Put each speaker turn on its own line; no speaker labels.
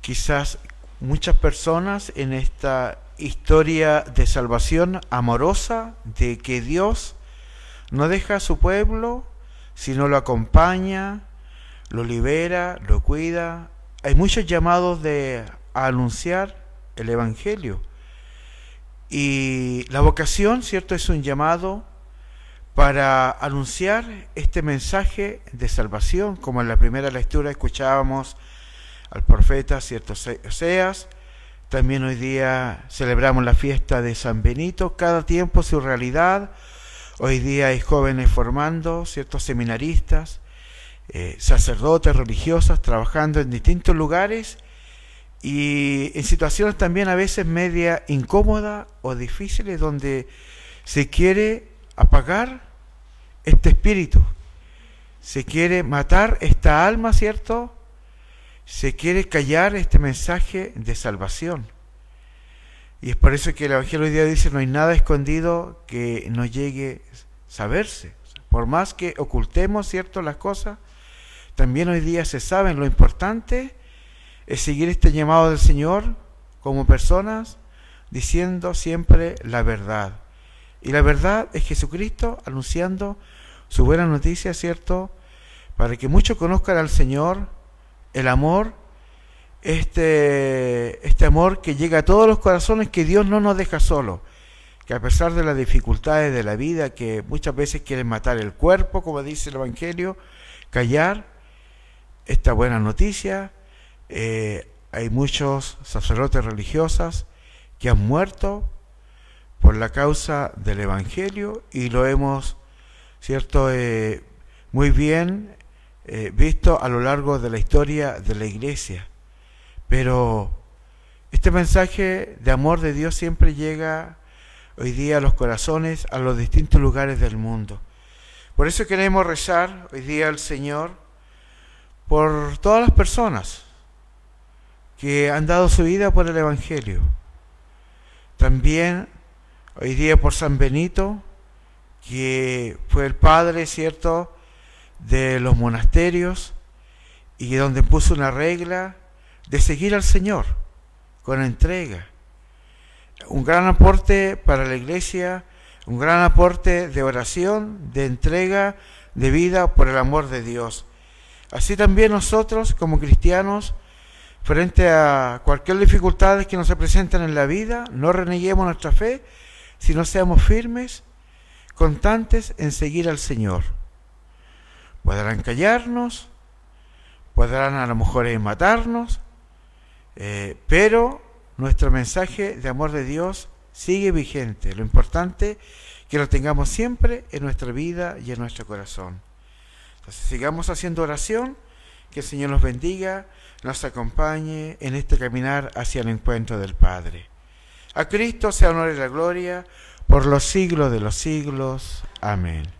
quizás muchas personas en esta historia de salvación amorosa, de que Dios no deja a su pueblo, sino lo acompaña, lo libera, lo cuida. Hay muchos llamados de anunciar el Evangelio. Y la vocación, ¿cierto? Es un llamado para anunciar este mensaje de salvación, como en la primera lectura escuchábamos al profeta, cierto Oseas. También hoy día celebramos la fiesta de San Benito, cada tiempo su realidad. Hoy día hay jóvenes formando, ciertos seminaristas, eh, sacerdotes, religiosas, trabajando en distintos lugares y en situaciones también a veces media incómoda o difíciles donde se quiere apagar este espíritu, se quiere matar esta alma, ¿cierto? se quiere callar este mensaje de salvación. Y es por eso que el Evangelio hoy día dice, no hay nada escondido que no llegue a saberse. Por más que ocultemos, ¿cierto?, las cosas, también hoy día se saben. Lo importante es seguir este llamado del Señor como personas, diciendo siempre la verdad. Y la verdad es Jesucristo anunciando su buena noticia, ¿cierto? Para que muchos conozcan al Señor, el amor, este, este amor que llega a todos los corazones, que Dios no nos deja solos, que a pesar de las dificultades de la vida, que muchas veces quieren matar el cuerpo, como dice el Evangelio, callar esta buena noticia. Eh, hay muchos sacerdotes religiosas que han muerto por la causa del Evangelio y lo hemos, ¿cierto?, eh, muy bien eh, visto a lo largo de la historia de la iglesia. Pero este mensaje de amor de Dios siempre llega hoy día a los corazones, a los distintos lugares del mundo. Por eso queremos rezar hoy día al Señor por todas las personas que han dado su vida por el Evangelio. También hoy día por San Benito, que fue el padre, ¿cierto?, de los monasterios y donde puso una regla de seguir al Señor con entrega. Un gran aporte para la iglesia, un gran aporte de oración, de entrega, de vida por el amor de Dios. Así también nosotros como cristianos, frente a cualquier dificultad que nos se presentan en la vida, no reneguemos nuestra fe, sino seamos firmes, constantes en seguir al Señor. Podrán callarnos, podrán a lo mejor eh, matarnos, eh, pero nuestro mensaje de amor de Dios sigue vigente. Lo importante que lo tengamos siempre en nuestra vida y en nuestro corazón. Entonces sigamos haciendo oración, que el Señor nos bendiga, nos acompañe en este caminar hacia el encuentro del Padre. A Cristo sea honor y la gloria por los siglos de los siglos. Amén.